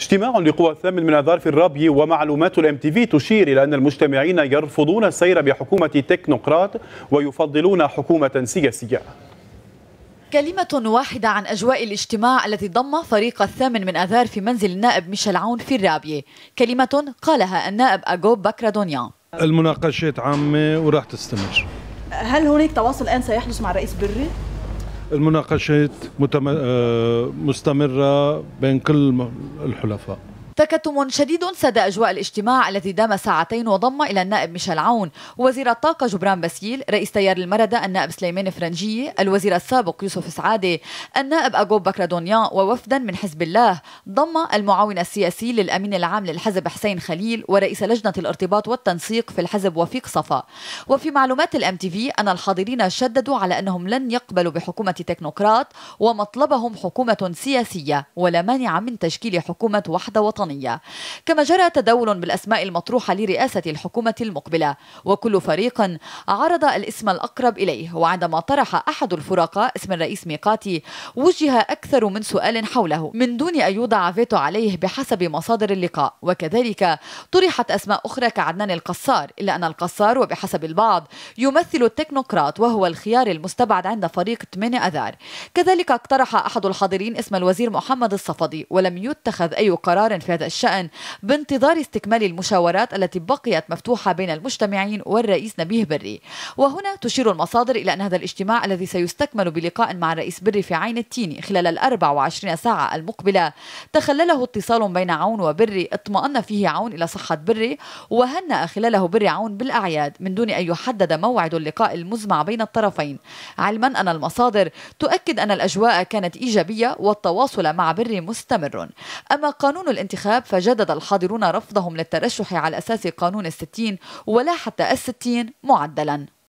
اجتماع لقوى الثامن من اذار في الرابي ومعلومات الام تي في تشير الى ان المجتمعين يرفضون السير بحكومه تكنوقراط ويفضلون حكومه سياسيه. كلمة واحدة عن أجواء الاجتماع التي ضم فريق الثامن من أذار في منزل النائب ميشيل عون في الرابية كلمة قالها النائب أجوب دونيا المناقشات عامة وراح تستمر هل هناك تواصل الآن سيحدث مع الرئيس بري؟ المناقشات آه، مستمرة بين كل الحلفاء تكتم شديد ساد أجواء الاجتماع الذي دام ساعتين وضم إلى النائب ميشيل عون وزير الطاقة جبران باسيل رئيس تيار المردة النائب سليمان فرنجية الوزير السابق يوسف سعادة النائب أجوب بكردونيان ووفدا من حزب الله ضم المعاون السياسي للأمين العام للحزب حسين خليل ورئيس لجنة الارتباط والتنسيق في الحزب وفيق صفا وفي معلومات الام تي في أن الحاضرين شددوا على أنهم لن يقبلوا بحكومة تكنوقراط ومطلبهم حكومة سياسية ولا مانع من تشكيل حكومة وحدة وطنية الوطنية كما جرى تداول بالأسماء المطروحة لرئاسة الحكومة المقبلة وكل فريق عرض الاسم الأقرب إليه وعندما طرح أحد الفرقاء اسم الرئيس ميقاتي وجه أكثر من سؤال حوله من دون أن يوضع فيتو عليه بحسب مصادر اللقاء وكذلك طرحت أسماء أخرى كعدنان القصار إلا أن القصار وبحسب البعض يمثل التكنوقراط وهو الخيار المستبعد عند فريق 8 أذار كذلك اقترح أحد الحاضرين اسم الوزير محمد الصفدي ولم يتخذ أي قرار في هذا هذا الشأن بانتظار استكمال المشاورات التي بقيت مفتوحة بين المجتمعين والرئيس نبيه بري وهنا تشير المصادر إلى أن هذا الاجتماع الذي سيستكمل بلقاء مع الرئيس بري في عين التين خلال ال 24 ساعة المقبلة تخلله اتصال بين عون وبري اطمأن فيه عون إلى صحة بري وهنأ خلاله بري عون بالأعياد من دون أن يحدد موعد اللقاء المزمع بين الطرفين علما أن المصادر تؤكد أن الأجواء كانت إيجابية والتواصل مع بري مستمر أما قانون الانتخاب الانتخاب فجدد الحاضرون رفضهم للترشح على أساس قانون الستين ولا حتى الستين معدلا